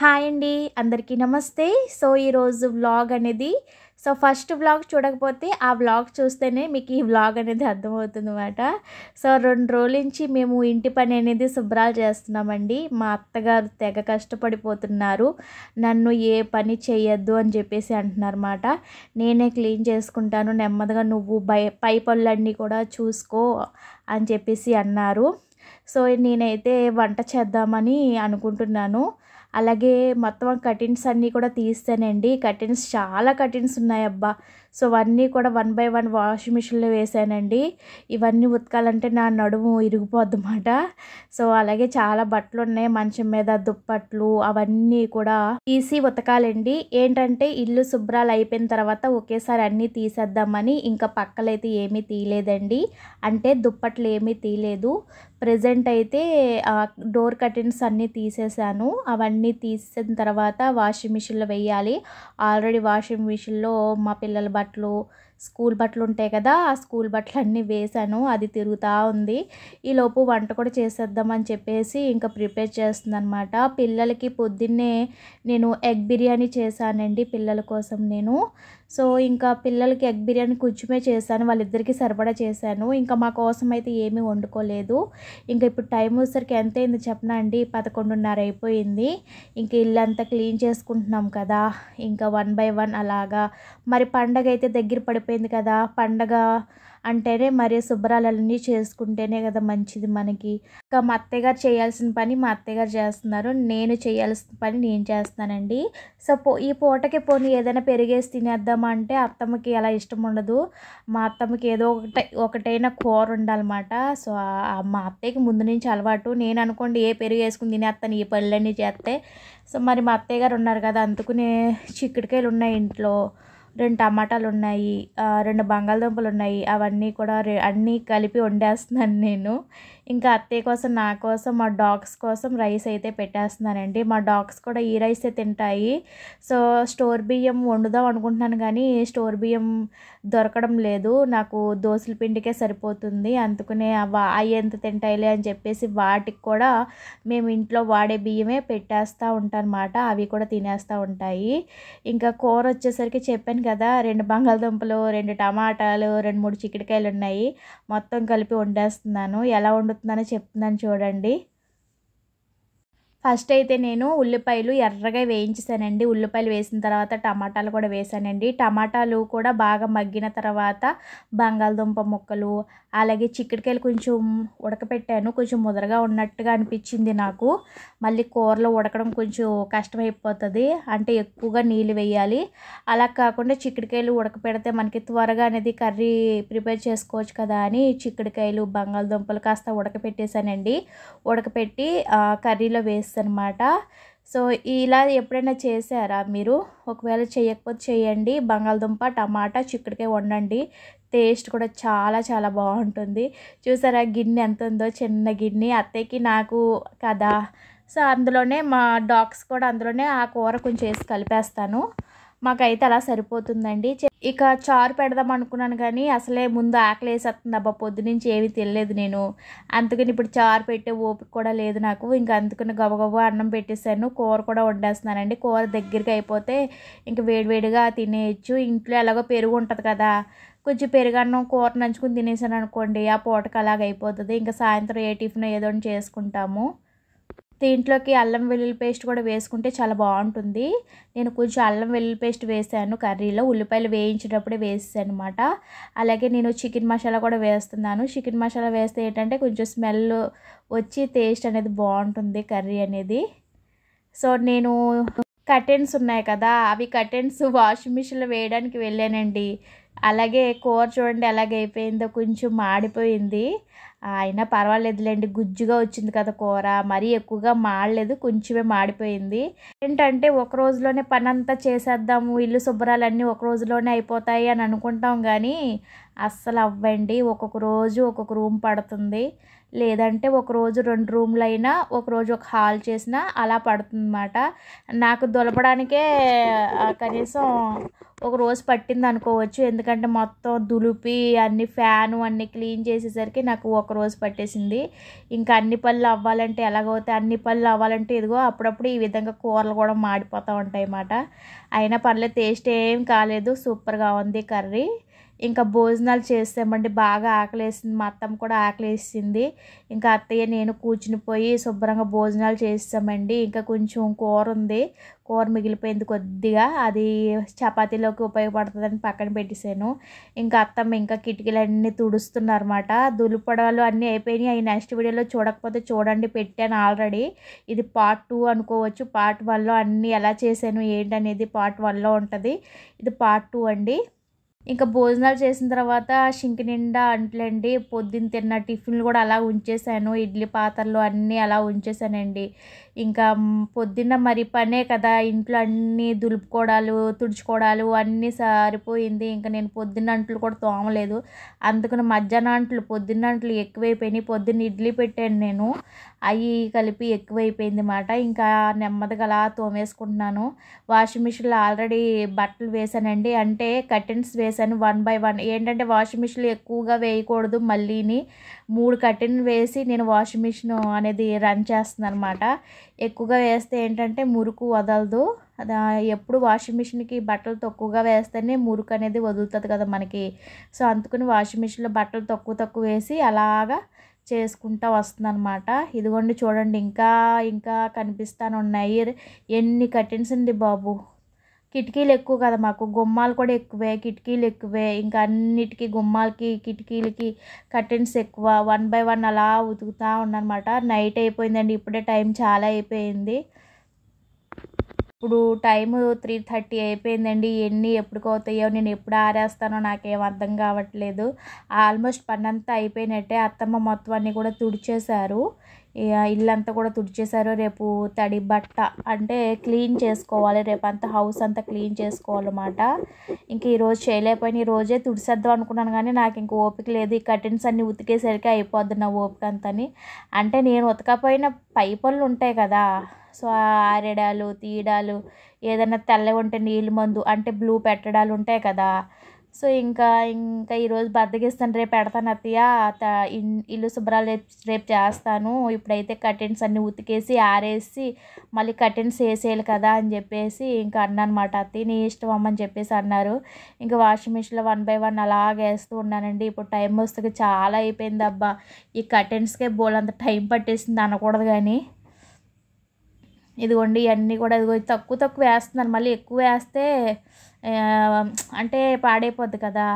hi అండి అందరికీ నమస్తే సో ఈరోజు వ్లాగ్ అనేది సో ఫస్ట్ వ్లాగ్ చూడకపోతే ఆ వ్లాగ్ చూస్తేనే మీకు ఈ వ్లాగ్ అనేది అర్థమవుతుంది అనమాట సో రెండు రోజుల నుంచి మేము ఇంటి పని అనేది శుభ్రాలు చేస్తున్నామండి మా అత్తగారు తెగ కష్టపడిపోతున్నారు నన్ను ఏ పని చేయొద్దు అని చెప్పేసి అంటున్నారన్నమాట నేనే క్లీన్ చేసుకుంటాను నెమ్మదిగా నువ్వు బై పై కూడా చూసుకో అని చెప్పేసి అన్నారు సో నేనైతే వంట చేద్దామని అనుకుంటున్నాను అలాగే మొత్తం కర్టెన్స్ అన్నీ కూడా తీస్తానండి కర్టెన్స్ చాలా కటిన్స్ ఉన్నాయబ్బా సో అవన్నీ కూడా వన్ బై వన్ వాషింగ్ మిషన్లో వేసానండి ఇవన్నీ ఉతకాలంటే నా నడుము ఇరిగిపోద్దన్నమాట సో అలాగే చాలా బట్టలు ఉన్నాయి మంచం మీద దుప్పట్లు అవన్నీ కూడా తీసి ఉతకాలండి ఏంటంటే ఇల్లు శుభ్రాలు అయిపోయిన తర్వాత ఒకేసారి అన్నీ తీసేద్దామని ఇంకా పక్కలైతే ఏమీ తీయలేదండి అంటే దుప్పట్లు ఏమీ తీయలేదు ప్రజెంట్ అయితే డోర్ కర్టెన్స్ అన్నీ తీసేసాను అవన్నీ తీసిన తర్వాత వాషింగ్ మిషన్లో వేయాలి ఆల్రెడీ వాషింగ్ మిషన్లో మా పిల్లల बांट స్కూల్ బట్టలు ఉంటాయి కదా ఆ స్కూల్ బట్టలు అన్నీ వేశాను అది తిరుగుతూ ఉంది ఈలోపు వంట కూడా చేసేద్దామని చెప్పేసి ఇంకా ప్రిపేర్ చేస్తుందనమాట పిల్లలకి పొద్దున్నే నేను ఎగ్ బిర్యానీ చేశానండి పిల్లల కోసం నేను సో ఇంకా పిల్లలకి ఎగ్ బిర్యానీ కొంచెమే చేశాను వాళ్ళిద్దరికీ సరిపడా చేశాను ఇంకా మా కోసం అయితే ఏమీ వండుకోలేదు ఇంకా ఇప్పుడు టైం వచ్చేసరికి ఎంత అయింది చెప్పనా అండి పదకొండున్నర అయిపోయింది ఇంకా ఇల్లంతా క్లీన్ చేసుకుంటున్నాం కదా ఇంకా వన్ బై వన్ అలాగా మరి పండగ అయితే దగ్గర పడి అయిపోయింది కదా పండగ అంటేనే మరి శుభ్రాలన్నీ చేసుకుంటేనే కదా మంచిది మనకి ఇంకా మా అత్తయ్యగారు చేయాల్సిన పని మా అత్తయ్యగారు చేస్తున్నారు నేను చేయాల్సిన పని నేను చేస్తానండి సో పో ఈ పూటకి పోనీ ఏదైనా పెరిగేసి తినేద్దామా అంటే అత్తమ్మకి అలా ఇష్టం ఉండదు మా అత్తమ్మకి ఏదో ఒకటి ఒకటైనా కూర ఉండాలన్నమాట సో మా అత్తయ్యకి ముందు నుంచి అలవాటు నేను అనుకోండి ఏ పెరుగు వేసుకుని తినేస్తాను ఈ పనులన్నీ చేస్తే సో మరి మా అత్తయ్య గారు ఉన్నారు కదా అందుకునే చిక్కుడుకాయలు ఉన్నాయి ఇంట్లో రెండు టమాటాలు ఉన్నాయి రెండు బంగాళదుంపలు ఉన్నాయి అవన్నీ కూడా అన్నీ కలిపి వండేస్తున్నాను నేను ఇంకా అత్తయ్య కోసం నా కోసం మా డాగ్స్ కోసం రైస్ అయితే పెట్టేస్తున్నానండి మా డాగ్స్ కూడా ఈ రైసే తింటాయి సో స్టోర్ బియ్యం వండుదాం అనుకుంటున్నాను కానీ స్టోర్ బియ్యం దొరకడం లేదు నాకు దోశల పిండికే సరిపోతుంది అందుకునే అవి ఎంత తింటాయిలే అని చెప్పేసి వాటికి కూడా మేము ఇంట్లో వాడే బియ్యమే పెట్టేస్తూ ఉంటానమాట అవి కూడా తినేస్తూ ఉంటాయి ఇంకా కూర వచ్చేసరికి చెప్పాను కదా రెండు బంగాళదుంపలు రెండు టమాటాలు రెండు మూడు చిక్కుడుకాయలు ఉన్నాయి మొత్తం కలిపి వండేస్తున్నాను ఎలా వండు చెప్తుందని చెప్తున్నాను చూడండి ఫస్ట్ అయితే నేను ఉల్లిపాయలు ఎర్రగా వేయించేసానండి ఉల్లిపాయలు వేసిన తర్వాత టమాటాలు కూడా వేసానండి టమాటాలు కూడా బాగా మగ్గిన తర్వాత బంగాళదుంప ముక్కలు అలాగే చిక్కడికాయలు కొంచెం ఉడకపెట్టాను కొంచెం ముదరగా ఉన్నట్టుగా అనిపించింది నాకు మళ్ళీ కూరలో ఉడకడం కొంచెం కష్టమైపోతుంది అంటే ఎక్కువగా నీళ్ళు వేయాలి అలా కాకుండా చిక్కడికాయలు ఉడకపెడితే మనకి త్వరగా అనేది కర్రీ ప్రిపేర్ చేసుకోవచ్చు కదా అని చిక్కడికాయలు బంగాళదుంపలు కాస్త ఉడకపెట్టేశానండి ఉడకపెట్టి కర్రీలో వేస్తాను అనమాట సో ఇలా ఎప్పుడైనా చేశారా మీరు ఒకవేళ చేయకపోతే చేయండి బంగాళదుంప టమాటా చిక్కుడుకాయ వండండి టేస్ట్ కూడా చాలా చాలా బాగుంటుంది చూసారా గిన్నె ఎంత ఉందో చిన్న గిన్నె అత్తయ్యకి నాకు కదా సో అందులోనే మా డాగ్స్ కూడా అందులోనే ఆ కూర కొంచెం వేసి కలిపేస్తాను మాకైతే అలా సరిపోతుందండి ఇక చారు పెడదాం అనుకున్నాను కానీ అసలే ముందు ఆకలి వేసేస్తుంది అబ్బా పొద్దు నుంచి ఏమీ తినలేదు నేను అందుకని ఇప్పుడు చారు పెట్టే ఓపిక కూడా లేదు నాకు ఇంకా అందుకని గబగబా అన్నం పెట్టేశాను కూర కూడా వండేస్తున్నానండి కూర దగ్గరికి అయిపోతే ఇంక వేడివేడిగా తినేయచ్చు ఇంట్లో ఎలాగో పెరుగు ఉంటుంది కదా కొంచెం పెరుగన్నం కూర నంచుకుని తినేసాను అనుకోండి ఆ పూటకు అలాగైపోతుంది ఇంకా సాయంత్రం ఏ టిఫిన్ ఏదో చేసుకుంటాము దీంట్లోకి అల్లం వెల్లుల్లి పేస్ట్ కూడా వేసుకుంటే చాలా బాగుంటుంది నేను కొంచెం అల్లం వెల్లుల్లి పేస్ట్ వేసాను కర్రీలో ఉల్లిపాయలు వేయించేటప్పుడే వేసాను అనమాట అలాగే నేను చికెన్ మసాలా కూడా వేస్తున్నాను చికెన్ మసాలా వేస్తే ఏంటంటే కొంచెం స్మెల్ వచ్చి టేస్ట్ అనేది బాగుంటుంది కర్రీ అనేది సో నేను కర్టెన్స్ ఉన్నాయి కదా అవి కర్టెన్స్ వాషింగ్ మిషన్లో వేయడానికి వెళ్ళానండి అలాగే కూర చూడండి అలాగే అయిపోయిందో కొంచెం మాడిపోయింది అయినా పర్వాలేదులేండి గుజ్జుగా వచ్చింది కదా కూర మరీ ఎక్కువగా మాడలేదు కొంచెమే మాడిపోయింది ఏంటంటే ఒక రోజులోనే పని అంతా చేసేద్దాము ఇల్లు శుభ్రాలన్నీ ఒక రోజులోనే అయిపోతాయి అని అనుకుంటాం కానీ అస్సలు అవ్వండి ఒక్కొక్క రోజు ఒక్కొక్క రూమ్ పడుతుంది లేదంటే ఒక రోజు రెండు రూమ్లు అయినా రోజు ఒక హాల్ చేసినా అలా పడుతుందన్నమాట నాకు దొలపడానికే కనీసం ఒక రోజు పట్టింది అనుకోవచ్చు ఎందుకంటే మొత్తం దులిపి అన్ని ఫ్యాను అన్ని క్లీన్ చేసేసరికి నాకు ఒక రోజు పట్టేసింది ఇంకా అన్ని పళ్ళు అవ్వాలంటే ఎలాగవుతాయి అన్ని పళ్ళు అవ్వాలంటే ఇదిగో అప్పుడప్పుడు ఈ విధంగా కూరలు కూడా మాడిపోతూ ఉంటాయి అన్నమాట అయినా పర్లేదు టేస్ట్ ఏం కాలేదు సూపర్గా ఉంది కర్రీ ఇంకా భోజనాలు చేస్తామండి బాగా ఆకలేసింది మా అత్తమ్మ కూడా ఆకలేసింది ఇంకా అత్తయ్య నేను కూర్చుని పోయి శుభ్రంగా భోజనాలు చేసామండి ఇంకా కొంచెం కూర ఉంది కూర మిగిలిపోయింది కొద్దిగా అది చపాతీలోకి ఉపయోగపడుతుందని పక్కన పెట్టేశాను ఇంకా అత్తమ్మ ఇంకా కిటికీలు అన్నీ తుడుస్తున్నారన్నమాట దులుపడాలు అన్నీ అయిపోయినాయి అవి నెక్స్ట్ వీడియోలో చూడకపోతే చూడండి పెట్టాను ఆల్రెడీ ఇది పార్ట్ టూ అనుకోవచ్చు పార్ట్ వన్లో అన్నీ ఎలా చేశాను ఏంటనేది పార్ట్ వన్లో ఉంటుంది ఇది పార్ట్ టూ అండి ఇంకా భోజనాలు చేసిన తర్వాత షింకి నిండా అంట్లండి పొద్దున్న తిన్న టిఫిన్లు కూడా అలా ఉంచేసాను ఇడ్లీ పాత్రలు అన్నీ అలా ఉంచేసానండి ఇంకా పొద్దున్న మరి పనే కదా ఇంట్లో అన్నీ దులుపుకోవడాలు తుడుచుకోవడాలు అన్నీ సరిపోయింది ఇంకా నేను పొద్దున్న అంట్లు కూడా తోమలేదు అందుకని మధ్యాహ్నం అంట్లు పొద్దున్న అంట్లు ఎక్కువైపోయినాయి పొద్దున్న ఇడ్లీ పెట్టాను నేను అవి కలిపి ఎక్కువైపోయింది మాట ఇంకా నెమ్మదిగా అలా తోమేసుకుంటున్నాను వాషింగ్ మిషన్లో ఆల్రెడీ బట్టలు వేశానండి అంటే కర్టెన్స్ వేశాను వన్ బై వన్ ఏంటంటే వాషింగ్ మిషన్ ఎక్కువగా వేయకూడదు మళ్ళీని మూడు కర్టెన్ వేసి నేను వాషింగ్ మిషన్ అనేది రన్ చేస్తున్నాను అనమాట ఎక్కువగా వేస్తే ఏంటంటే మురుకు వదలదు ఎప్పుడు వాషింగ్ మిషన్కి బట్టలు తక్కువగా వేస్తేనే మురుకు అనేది వదులుతుంది కదా మనకి సో అందుకని వాషింగ్ మిషన్లో బట్టలు తక్కువ తక్కువ వేసి అలాగా చేసుకుంటూ వస్తుందన్నమాట ఇదిగోండి చూడండి ఇంకా ఇంకా కనిపిస్తాను ఉన్నాయి ఎన్ని కర్టెన్స్ అండి బాబు కిటికీలు ఎక్కువ కదా మాకు గుమ్మాలు కూడా ఎక్కువే కిటికీలు ఎక్కువే ఇంకా అన్నిటికీ గుమ్మాలకి కిటికీలకి కర్టెన్స్ ఎక్కువ వన్ బై వన్ అలా ఉతుకుతూ ఉన్నమాట నైట్ అయిపోయిందండి ఇప్పుడే టైం చాలా అయిపోయింది ఇప్పుడు టైం త్రీ థర్టీ అయిపోయిందండి ఎన్ని ఎప్పుడుకో అవుతాయో నేను ఎప్పుడు ఆరేస్తానో నాకేం అర్థం కావట్లేదు ఆల్మోస్ట్ పన్నంతా అయిపోయినట్టే అత్తమ్మ మొత్తం అన్నీ కూడా తుడిచేశారు ఇల్లంతా కూడా తుడిచేశారు రేపు తడి బట్ట అంటే క్లీన్ చేసుకోవాలి రేపంతా హౌస్ అంతా క్లీన్ చేసుకోవాలన్నమాట ఇంక ఈరోజు చేయలేకపోయినా ఈరోజే తుడిసేద్దాం అనుకున్నాను కానీ నాకు ఇంక ఓపిక లేదు ఈ కర్టెన్స్ అన్నీ ఉతికేసరికి అయిపోద్ది నా ఓపిక అంతని అంటే నేను ఉతకపోయిన పై పళ్ళు ఉంటాయి కదా సో ఆరెడాలు తీయడాలు ఏదైనా తెల్ల ఉంటే నీళ్ళు మందు అంటే బ్లూ పెట్టడాలు ఉంటాయి కదా సో ఇంకా ఇంకా ఈరోజు బద్దగిస్తాను రేపు పెడతాను అత్తయ్య ఇల్లు శుభ్రాలు రేపు చేస్తాను ఇప్పుడైతే కటెన్స్ అన్నీ ఉతికేసి ఆరేసి మళ్ళీ కటెన్స్ వేసేయాలి కదా అని చెప్పేసి ఇంకా అన్నానమాట అత్తయ్య నీ ఇష్టం అమ్మని చెప్పేసి అన్నారు ఇంకా వాషింగ్ మిషన్లో వన్ బై వన్ అలాగే వేస్తూ ఉన్నానండి ఇప్పుడు టైం వస్తుంది చాలా అయిపోయింది అబ్బా ఈ కటెన్స్కే బోల్ అంత టైం పట్టేసింది అనకూడదు కానీ ఇదిగోండి ఇవన్నీ కూడా ఇదిగో తక్కువ తక్కువ వేస్తున్నాను మళ్ళీ ఎక్కువ వేస్తే అంటే పాడైపోద్ది కదా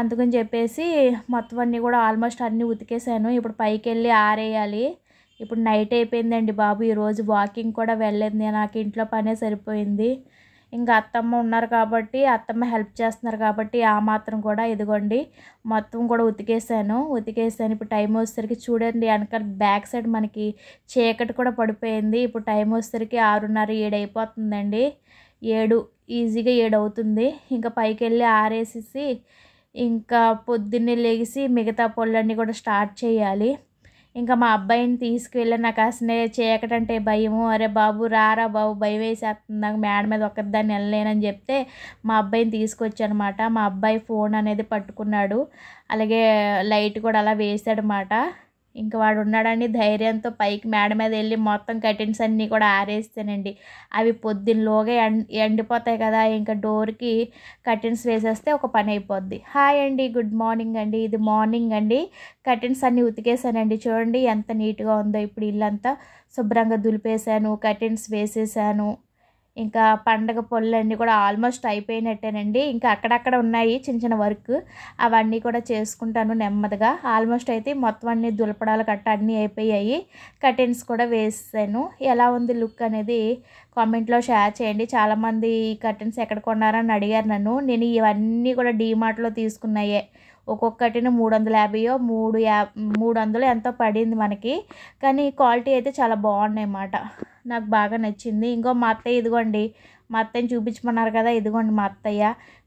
అందుకని చెప్పేసి మొత్తం అన్నీ కూడా ఆల్మోస్ట్ అన్నీ ఉతికేసాను ఇప్పుడు పైకి వెళ్ళి ఆరేయాలి ఇప్పుడు నైట్ అయిపోయిందండి బాబు ఈరోజు వాకింగ్ కూడా వెళ్ళింది నాకు ఇంట్లో పనే సరిపోయింది ఇంకా అత్తమ్మ ఉన్నారు కాబట్టి అత్తమ్మ హెల్ప్ చేస్తున్నారు కాబట్టి ఆ మాత్రం కూడా ఇదిగోండి మొత్తం కూడా ఉతికేసాను ఉతికేసాను ఇప్పుడు టైం వచ్చేసరికి చూడండి వెనక బ్యాక్ సైడ్ మనకి చీకటి కూడా పడిపోయింది ఇప్పుడు టైం వచ్చేసరికి ఆరున్నర ఏడు అయిపోతుందండి ఏడు ఈజీగా ఏడు అవుతుంది ఇంకా పైకి వెళ్ళి ఆరేసేసి ఇంకా పొద్దున్నే లేచి మిగతా పనులన్నీ కూడా స్టార్ట్ చేయాలి ఇంకా మా అబ్బాయిని తీసుకువెళ్ళి నాకు అసలే చీకటంటే భయము అరే బాబు రారా బాబు భయం వేసేస్తుంది నాకు మేడ మీద ఒక్కదాన్ని వెళ్ళలేనని చెప్తే మా అబ్బాయిని తీసుకొచ్చానమాట మా అబ్బాయి ఫోన్ అనేది పట్టుకున్నాడు అలాగే లైట్ కూడా అలా వేసాడనమాట ఇంకా వాడు ఉన్నాడని ధైర్యంతో పైకి మేడ మీద వెళ్ళి మొత్తం కర్టెన్స్ అన్నీ కూడా ఆరేస్తానండి అవి పొద్దున్నలోగా ఎండిపోతాయి కదా ఇంకా డోర్కి కర్టెన్స్ వేసేస్తే ఒక పని అయిపోద్ది హాయ్ అండి గుడ్ మార్నింగ్ అండి ఇది మార్నింగ్ అండి కర్టెన్స్ అన్నీ ఉతికేసానండి చూడండి ఎంత నీట్గా ఉందో ఇప్పుడు ఇల్లంతా శుభ్రంగా దులిపేశాను కర్టెన్స్ వేసేసాను ఇంకా పండగ పళ్ళన్నీ కూడా ఆల్మోస్ట్ అయిపోయినట్టేనండి ఇంకా అక్కడక్కడ ఉన్నాయి చిన్న చిన్న వర్క్ అవన్నీ కూడా చేసుకుంటాను నెమ్మదిగా ఆల్మోస్ట్ అయితే మొత్తం అన్ని దులపడాలు కట్ట అన్నీ అయిపోయాయి కటిన్స్ కూడా వేసాను ఎలా ఉంది లుక్ అనేది కామెంట్లో షేర్ చేయండి చాలామంది ఈ కర్టెన్స్ ఎక్కడ కొన్నారని అడిగారు నన్ను నేను ఇవన్నీ కూడా డీమార్ట్లో తీసుకున్నాయే ఒక్కొక్కటిని మూడు వందల యాభైయో మూడు యా మూడు వందలు ఎంతో పడింది మనకి కానీ క్వాలిటీ అయితే చాలా బాగున్నాయి అన్నమాట నాకు బాగా నచ్చింది ఇంకో మా అత్తయ్య ఇదిగోండి మా అత్తయ్యని చూపించమన్నారు కదా ఇదిగోండి మా అత్తయ్య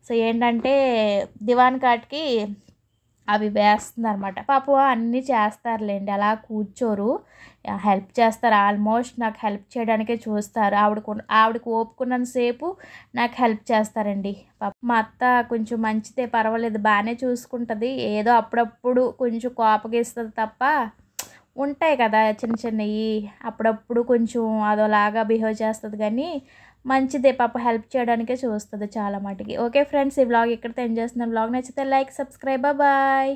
సో ఏంటంటే దివాన్ కాట్కి అవి వేస్తుంది అనమాట పాప అన్నీ చేస్తారులేండి అలా కూర్చోరు హెల్ప్ చేస్తారు ఆల్మోస్ట్ నాకు హెల్ప్ చేయడానికే చూస్తారు ఆవిడకు ఆవిడకు ఓపుకున్నంతసేపు నాకు హెల్ప్ చేస్తారండి పాప మా అత్త కొంచెం మంచిదే పర్వాలేదు బాగానే చూసుకుంటుంది ఏదో అప్పుడప్పుడు కొంచెం కోపగిస్తుంది తప్ప ఉంటాయి కదా చిన్న చిన్నవి అప్పుడప్పుడు కొంచెం అదోలాగా బిహేవ్ చేస్తుంది కానీ మంచిదే పాప హెల్ప్ చేయడానికే చూస్తుంది చాలా మటుకి ఓకే ఫ్రెండ్స్ ఈ బ్లాగ్ ఇక్కడితో ఎంజాయ్ చేస్తున్న బ్లాగ్ నచ్చితే లైక్ సబ్స్క్రైబ్ బాయ్